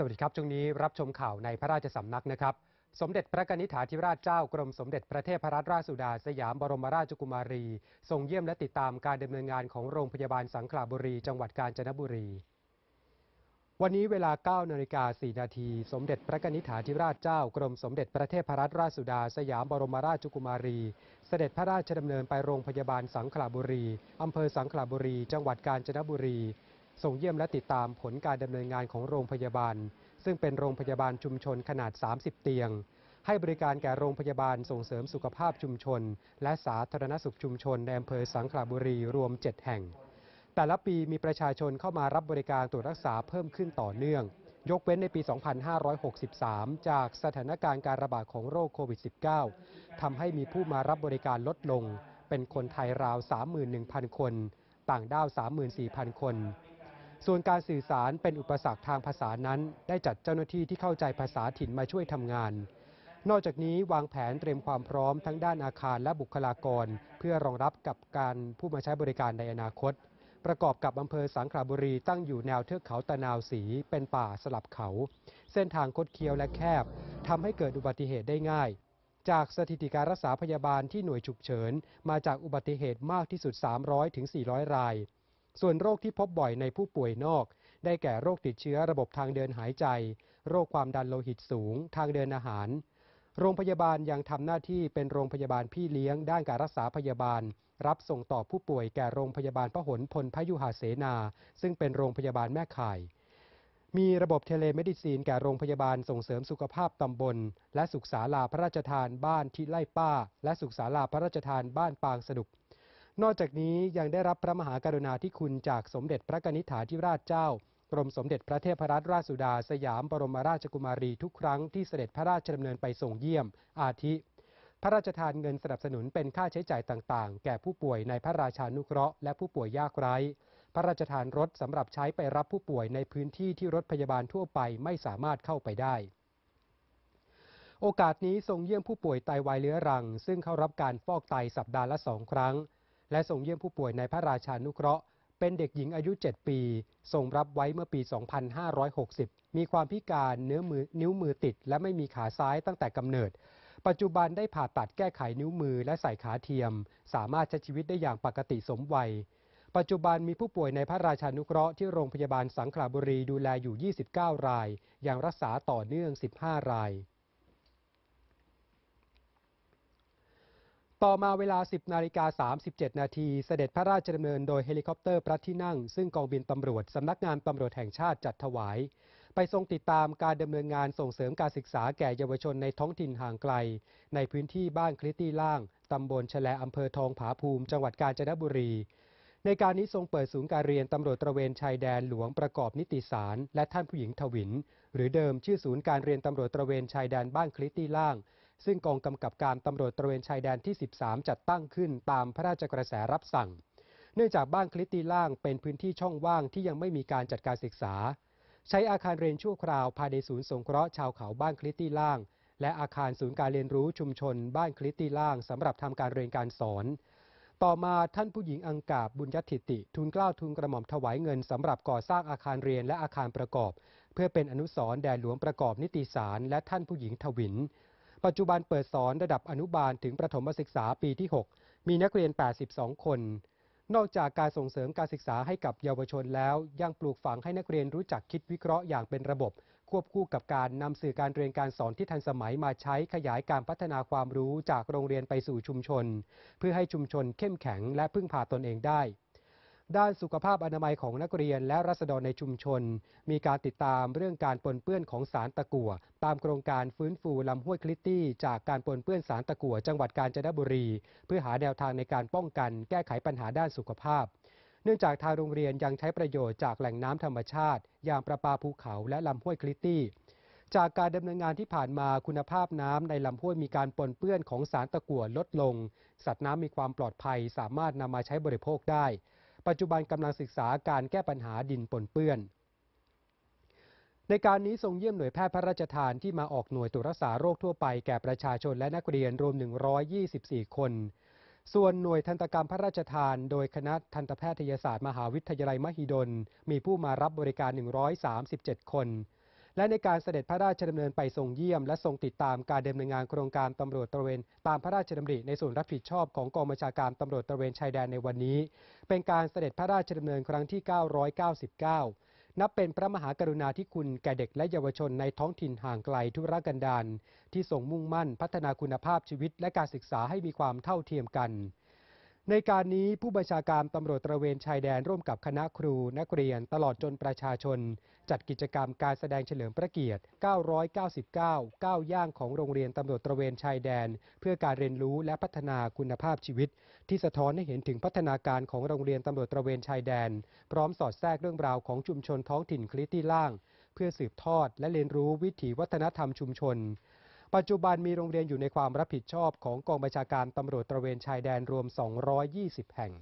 สวัสดีครับช่วงนี้รับชมข่าวในพระราชสำนักนะครับสมเด็จพระกนิษฐาธิราชเจ้ากรมสมเด็จพระเทพรัตนราชสุดา สยามบรมราชกุมารีทรงเยี่ยมและติดตามการดำเนินงานของโรงพยาบาลสังขละบุรีจังหวัดกาญจนบุรี วันนี้เวลา9นาฬิกา4นาทีสมเด็จพระกนิษฐาธิราชเจ้ากรมสมเด็จพระเทพรัตนราชสุดา สยามบรมราชกุมารี เสด็จพระราชดำเนินไปโรงพยาบาลสังขละบุรีอำเภอสังขละบุรีจังหวัดกาญจนบุรีส่งเยี่ยมและติดตามผลการดำเนินงานของโรงพยาบาล ซึ่งเป็นโรงพยาบาลชุมชนขนาด 30 เตียง ให้บริการแก่โรงพยาบาลส่งเสริมสุขภาพชุมชน และสาธารณสุขชุมชนในอำเภอสังขละบุรีรวม 7 แห่ง แต่ละปีมีประชาชนเข้ามารับบริการตรวจรักษาเพิ่มขึ้นต่อเนื่อง ยกเว้นในปี 2563จากสถานการณ์การระบาดของโรคโควิด -19 ทำให้มีผู้มารับบริการลดลง เป็นคนไทยราว 31,000 คน ต่างด้าว 34,000 คนส่วนการสื่อสารเป็นอุปสรรคทางภาษานั้น ได้จัดเจ้าหน้าที่ที่เข้าใจภาษาถิ่นมาช่วยทำงาน นอกจากนี้วางแผนเตรียมความพร้อมทั้งด้านอาคารและบุคลากร เพื่อรองรับกับการผู้มาใช้บริการในอนาคต ประกอบกับอำเภอสังขบุรีตั้งอยู่แนวเทือกเขาตะนาวสี เป็นป่าสลับเขา เส้นทางคดเคี้ยวและแคบทำให้เกิดอุบัติเหตุได้ง่าย จากสถิติการรักษาพยาบาลที่หน่วยฉุกเฉินมาจากอุบัติเหตุมากที่สุด 300-400 รายส่วนโรคที่พบบ่อยในผู้ป่วยนอก ได้แก่โรคติดเชื้อระบบทางเดินหายใจ โรคความดันโลหิตสูง ทางเดินอาหาร โรงพยาบาลยังทำหน้าที่เป็นโรงพยาบาลพี่เลี้ยงด้านการรักษาพยาบาล รับส่งต่อผู้ป่วย แก่โรงพยาบาลพหลพลพยุหาเสนา ซึ่งเป็นโรงพยาบาลแม่ข่าย มีระบบเทเลเมดิซีนแก่โรงพยาบาลส่งเสริมสุขภาพตำบล และสุขศาลาพระราชทานบ้านทิไล่ป้า และสุขศาลาพระราชทานบ้านปางสนุกนอกจากนี้ยังได้รับพระมหากรุณาธิคุณจากสมเด็จพระกนิษฐาธิราชเจ้า กรมสมเด็จพระเทพรัตนราชสุดาสยามบรมราชกุมารีทุกครั้งที่เสด็จพระราชดำเนินไปส่งเยี่ยมอาทิพระราชทานเงินสนับสนุนเป็นค่าใช้จ่ายต่าง ๆ แก่ผู้ป่วยในพระราชานุเคราะห์และผู้ป่วยยากไร้พระราชทานรถสำหรับใช้ไปรับผู้ป่วยในพื้นที่ที่รถพยาบาลทั่วไปไม่สามารถเข้าไปได้ โอกาสนี้ทรงเยี่ยมผู้ป่วยไตาวายเลื้อรังซึ่งเข้ารับการฟอกไตสัปดาห์ละสองครั้งและทรงเยี่ยมผู้ป่วยในพระราชานุเคราะห์ เป็นเด็กหญิงอายุ 7 ปีทรงรับไว้เมื่อปี 2560 มีความพิการเนื้อมือนิ้วมือติด และไม่มีขาซ้ายตั้งแต่กำเนิด ปัจจุบันได้ผ่าตัดแก้ไขนิ้วมือและใส่ขาเทียม สามารถใช้ชีวิตได้อย่างปกติสมวัย ปัจจุบันมีผู้ป่วยในพระราชานุเคราะห์ที่โรงพยาบาลสังขละบุรีดูแลอยู่ 29 รายยังรักษาต่อเนื่อง 15 รายต่อมาเวลา 10 นาฬิกา 37 นาที เสด็จพระราชดำเนินโดยเฮลิคอปเตอร์พระที่นั่งซึ่งกองบินตำรวจ สำนักงานตำรวจแห่งชาติจัดถวาย ไปทรงติดตามการดำเนินงานส่งเสริมการศึกษาแก่เยาวชนในท้องถิ่นห่างไกล ในพื้นที่บ้านคลิตี้ล่าง ตำบลแฉลอำเภอทองผาภูมิจังหวัดกาญจนบุรี ในการนี้ทรงเปิดศูนย์การเรียนตำรวจตระเวนชายแดนหลวงประกอบนิติสาร และท่านผู้หญิงทวินหรือเดิมชื่อศูนย์การเรียนตำรวจตระเวนชายแดนบ้านคลิตี้ล่างซึ่งกองกำกับการตำรวจตระเวนชายแดนที่ 13 จัดตั้งขึ้น ตามพระราชกระแสรับสั่ง เนื่องจากบ้านคลิตตีล่างเป็นพื้นที่ช่องว่างที่ยังไม่มีการจัดการศึกษา ใช้อาคารเรียนชั่วคราวภายในศูนย์สงเคราะห์ชาวเขาบ้านคลิตตีล่าง และอาคารศูนย์การเรียนรู้ชุมชน บ้านคลิตตีล่างสำหรับทำการเรียนการสอน ต่อมาท่านผู้หญิงอังกาบบุญยติติ ทุนกล้าวทุนกระหม่อมถวายเงินสำหรับก่อสร้างอาคารเรียนและอาคารประกอบ เพื่อเป็นอนุสรณ์แด่หลวงประกอบ นิติสาร และท่านผู้หญิงทวินปัจจุบันเปิดสอนระดับอนุบาลถึงประถมศึกษาปีที่ 6 มีนักเรียน 82 คน นอกจากการส่งเสริมการศึกษาให้กับเยาวชนแล้ว ยังปลูกฝังให้นักเรียนรู้จักคิดวิเคราะห์อย่างเป็นระบบ ควบคู่กับการนำสื่อการเรียนการสอนที่ทันสมัยมาใช้ขยายการพัฒนาความรู้จากโรงเรียนไปสู่ชุมชน เพื่อให้ชุมชนเข้มแข็งและพึ่งพาตนเองได้ด้านสุขภาพอนามัยของนักเรียน และรัษฎรในชุมชน มีการติดตามเรื่องการปนเปื้อนของสารตะกั่วตามโครงการฟื้นฟูลำห้วยคลิตตี้ จากการปนเปื้อนสารตะกั่วจังหวัดกาญจนบุรี เพื่อหาแนวทางในการป้องกัน แก้ไขปัญหาด้านสุขภาพ เนื่องจากทางโรงเรียนยังใช้ประโยชน์จากแหล่งน้ำธรรมชาติ อย่างประปาภูเขาและลำห้วยคลิตตี้จากการดำเนินงานที่ผ่านมาคุณภาพน้ำในลำห้วยมีการปนเปื้อนของสารตะกั่วลดลง สัตว์น้ำมีความปลอดภัย สามารถนำมาใช้บริโภคได้ปัจจุบันกำลังศึกษาการแก้ปัญหาดินปนเปื้อน ในการนี้ทรงเยี่ยมหน่วยแพทย์พระราชทานที่มาออกหน่วยตรวจรักษาโรคทั่วไปแก่ประชาชนและนักเรียนรวม 124 คน ส่วนหน่วยทันตกรรมพระราชทานโดยคณะทันตแพทยศาสตร์มหาวิทยาลัยมหิดล มีผู้มารับบริการ 137 คนและในการเสด็จพระราชดำเนินไปทรงเยี่ยม และทรงติดตามการดำเนินงานโครงการตำรวจตระเวนตามพระราชดำริในส่วนรับผิดชอบของกองบัญชาการตำรวจตระเวน ชายแดนในวันนี้ เป็นการเสด็จพระราชดำเนิน ครั้งที่ 999 นับเป็นพระมหากรุณาธิคุณแก่เด็กและเยาวชนในท้องถิ่นห่างไกลทุรกันดารที่ทรงมุ่งมั่นพัฒนาคุณภาพชีวิต และการศึกษาให้มีความเท่าเทียมกันในการนี้ผู้บัญชาการตำรวจตระเวนชายแดนร่วมกับคณะครูนักเรียนตลอดจนประชาชนจัดกิจกรรมการแสดงเฉลิมพระเกียรติ999 9ย่างของโรงเรียนตำรวจตระเวนชายแดน เพื่อการเรียนรู้และพัฒนาคุณภาพชีวิต ที่สะท้อนให้เห็นถึงพัฒนาการของโรงเรียนตำรวจตระเวนชายแดน พร้อมสอดแทรกเรื่องราวของชุมชนท้องถิ่นคลิตี้ล่าง เพื่อสืบทอดและเรียนรู้วิถีวัฒนธรรมชุมชนปัจจุบันมีโรงเรียนอยู่ในความรับผิดชอบของกองบัญชาการตำรวจตระเวนชายแดนรวม 220 แห่ง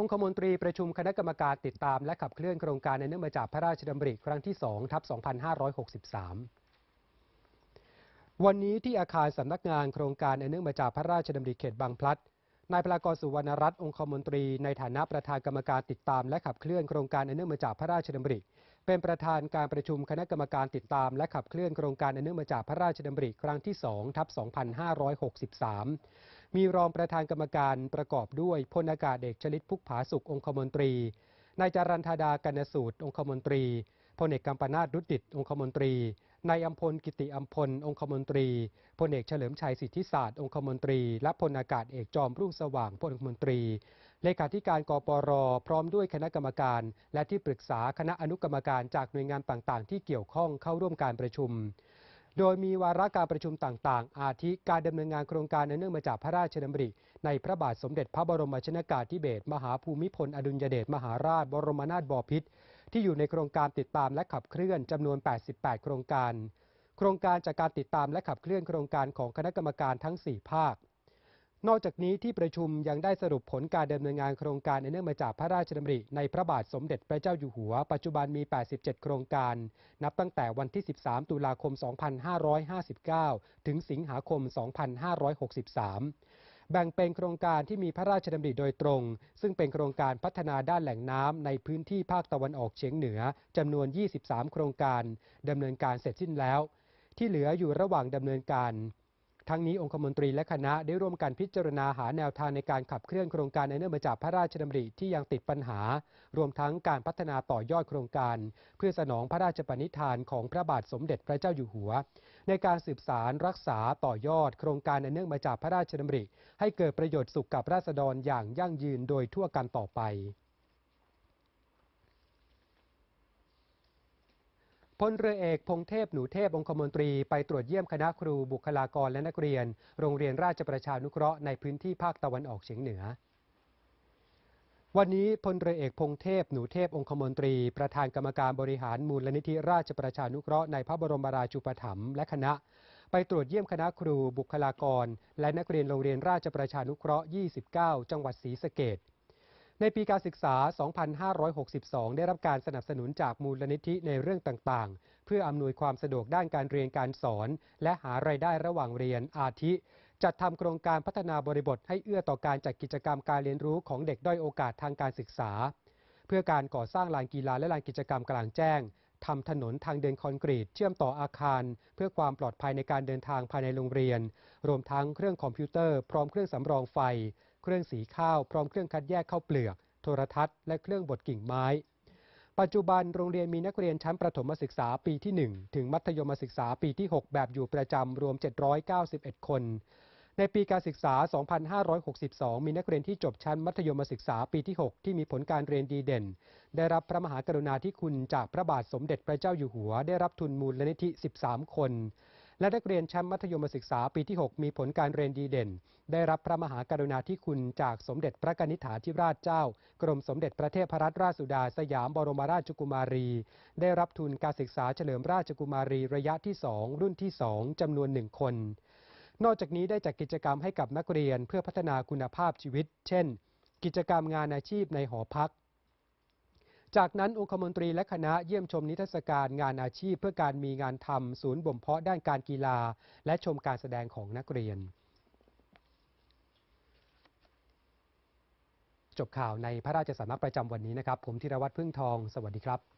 องคมนตรีประชุมคณะกรรมการติดตามและขับเคลื่อนโครงการในเนื่องมาจากพระราชดำริครั้งที่2ทับ2563 วันนี้ที่อาคารสำนักงานโครงการในเนื่องมาจากพระราชดำริเขตบางพลัดนายพลากรสุวรรณรัตน์องคมนตรีในฐานะประธานกรรมการติดตามและขับเคลื่อนโครงการอนเนื่องมาจากพระราชดำริเป็นประธานการประชุมคณะกรรมการติดตาม และขับเคลื่อนโครงการอนเนื่องมาจากพระราชดำริครั้งที่2ทับ2563มีรองประธานกรรมการประกอบด้วยพลอากาศเอกชลิตพุกผาสุของคมนตรีนายจารันธาดากนสูตรองคมนตรีพลเอกกัมปนาตรุดิตองคมนตรีนายอัมพลกิติอัมพลองคมนตรีพลเอกเฉลิมชัยสิทธิศาสตร์องคมนตรีและพลอากาศเอกจอมรุ่งสว่างพลองคมนตรีเลขาธิการกปรพร้อมด้วยคณะกรรมการ และที่ปรึกษาคณะอนุกรรมการจากหน่วยงานต่างๆ ที่เกี่ยวข้องเข้าร่วมการประชุม โดยมีวาระการประชุมต่างๆ อาทิการดำเนินงานโครงการเนื่องมาจากพระราชดำริในพระบาทสมเด็จพระบรมชนากาธิเบศรมหาภูมิพลอดุลยเดชมหาราช บรมนาถบพิตรที่อยู่ในโครงการติดตามและขับเคลื่อนจำนวน 88 โครงการ โครงการจากการติดตามและขับเคลื่อนโครงการของคณะกรรมการทั้ง 4 ภาค นอกจากนี้ที่ประชุมยังได้สรุปผลการดำเนินงานโครงการในเนื่องมาจากพระราชดำริในพระบาทสมเด็จพระเจ้าอยู่หัว ปัจจุบันมี 87 โครงการ นับตั้งแต่วันที่ 13 ตุลาคม 2559 ถึงสิงหาคม 2563แบ่งเป็นโครงการที่มีพระราชดำริโดยตรง ซึ่งเป็นโครงการพัฒนาด้านแหล่งน้ำในพื้นที่ภาคตะวันออกเฉียงเหนือจำนวน 23 โครงการดำเนินการเสร็จสิ้นแล้ว ที่เหลืออยู่ระหว่างดำเนินการทั้งนี้องคมนตรีและคณะได้ร่วมกันพิจารณาหาแนวทาง ในการขับเคลื่อนโครงการในเนื่องมาจากพระราชดำริที่ยังติดปัญหา รวมทั้งการพัฒนาต่อยอดโครงการเพื่อสนองพระราชปณิธานของพระบาทสมเด็จพระเจ้าอยู่หัว ในการสืบสารรักษาต่อยอดโครงการในเนื่องมาจากพระราชดำริ ให้เกิดประโยชน์สุขกับราษฎรอย่างยั่งยืนโดยทั่วกันต่อไปพลเรือเอก พงเทพหนูเทพ องคมนตรี ไปตรวจเยี่ยมคณะครูบุคลากรและนักเรียน โรงเรียนราชประชานุเคราะห์ในพื้นที่ภาคตะวันออกเฉียงเหนือ วันนี้พลเรือเอกพงเทพหนูเทพองคมนตรี ประธานกรรมการบริหารมูลนิธิราชประชานุเคราะห์ในพระบรมราชูปถัมภ์และคณะ ไปตรวจเยี่ยมคณะครูบุคลากร และนักเรียนโรงเรียนราชประชานุเคราะห์ 29 จังหวัดศรีสะเกดในปีการศึกษา 2562 ได้รับการสนับสนุนจากมูลนิธิในเรื่องต่างๆ เพื่ออำนวยความสะดวกด้านการเรียนการสอน และหารายได้ระหว่างเรียนอาทิ จัดทำโครงการพัฒนาบริบทให้เอื้อต่อการจัดกิจกรรมการเรียนรู้ของเด็กด้อยโอกาสทางการศึกษา เพื่อการก่อสร้างลานกีฬาและลานกิจกรรมกลางแจ้งทำถนนทางเดินคอนกรีตเชื่อมต่ออาคาร เพื่อความปลอดภัยในการเดินทางภายในโรงเรียน รวมทั้งเครื่องคอมพิวเตอร์พร้อมเครื่องสำรองไฟเครื่องสีข้าวพร้อมเครื่องคัดแยกข้าวเปลือก โทรทัศน์และเครื่องบดกิ่งไม้ ปัจจุบันโรงเรียนมีนักเรียนชั้นประถมศึกษาปีที่1ถึงมัธยมศึกษาปีที่ 6 แบบอยู่ประจำรวม 791 คนในปีการศึกษา 2562 มีนักเรียนที่จบชั้นมัธยมศึกษาปีที่ 6 ที่มีผลการเรียนดีเด่น ได้รับพระมหากรุณาธิคุณจากพระบาทสมเด็จพระเจ้าอยู่หัว ได้รับทุนมูลนิธิ13 คนและนักเรียนชั้นมัธยมศึกษาปีที่6มีผลการเรียนดีเด่น ได้รับพระมหากรุณาธิคุณจากสมเด็จพระนิธิถาธิราชเจ้า กรมสมเด็จพระเทพรัตนราชสุดา สยามบรมราชกุมารี ได้รับทุนการศึกษาเฉลิมราชกุมารีระยะที่2รุ่นที่2จำนวน1คน นอกจากนี้ได้จัดกกิจกรรมให้กับนักเรียนเพื่อพัฒนาคุณภาพชีวิต เช่น กิจกรรมงานอาชีพในหอพักจากนั้นองคมนตรีและคณะเยี่ยมชมนิทรรศการงานอาชีพ เพื่อการมีงานทำศูนย์บ่มเพาะด้านการกีฬาและชมการแสดงของนักเรียน จบข่าวในพระราชสำนักประจำวันนี้นะครับ ผมธีรวัตรพึ่งทอง สวัสดีครับ